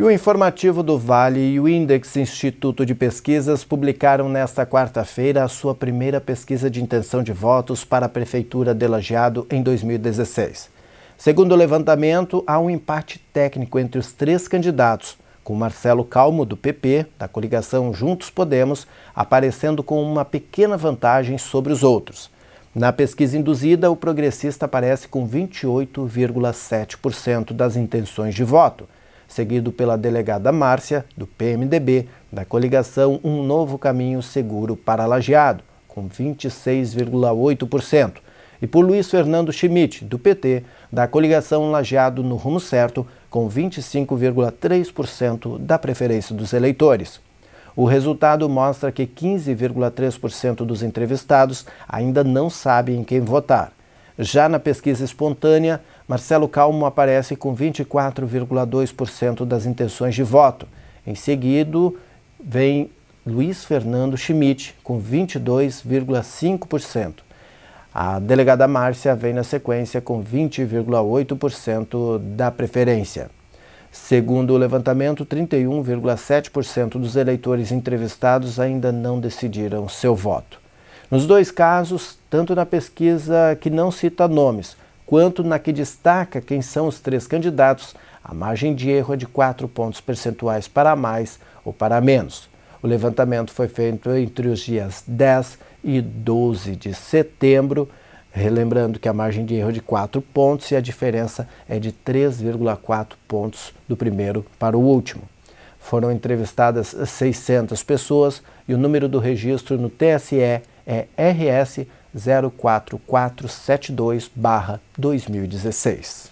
E o informativo do Vale e o Index Instituto de Pesquisas publicaram nesta quarta-feira a sua primeira pesquisa de intenção de votos para a Prefeitura de Lajeado em 2016. Segundo o levantamento, há um empate técnico entre os três candidatos, com Marcelo Calmo, do PP, da coligação Juntos Podemos, aparecendo com uma pequena vantagem sobre os outros. Na pesquisa induzida, o progressista aparece com 28,7% das intenções de voto seguido pela delegada Márcia, do PMDB, da coligação Um Novo Caminho Seguro para Lajeado, com 26,8%, e por Luiz Fernando Schmidt, do PT, da coligação Lajeado no Rumo Certo, com 25,3% da preferência dos eleitores. O resultado mostra que 15,3% dos entrevistados ainda não sabem em quem votar. Já na pesquisa espontânea, Marcelo Calmo aparece com 24,2% das intenções de voto. Em seguido, vem Luiz Fernando Schmidt, com 22,5%. A delegada Márcia vem na sequência com 20,8% da preferência. Segundo o levantamento, 31,7% dos eleitores entrevistados ainda não decidiram seu voto. Nos dois casos, tanto na pesquisa que não cita nomes, quanto na que destaca quem são os três candidatos, a margem de erro é de 4 pontos percentuais para mais ou para menos. O levantamento foi feito entre os dias 10 e 12 de setembro, relembrando que a margem de erro é de 4 pontos e a diferença é de 3,4 pontos do primeiro para o último. Foram entrevistadas 600 pessoas e o número do registro no TSE é RS 04472-2016.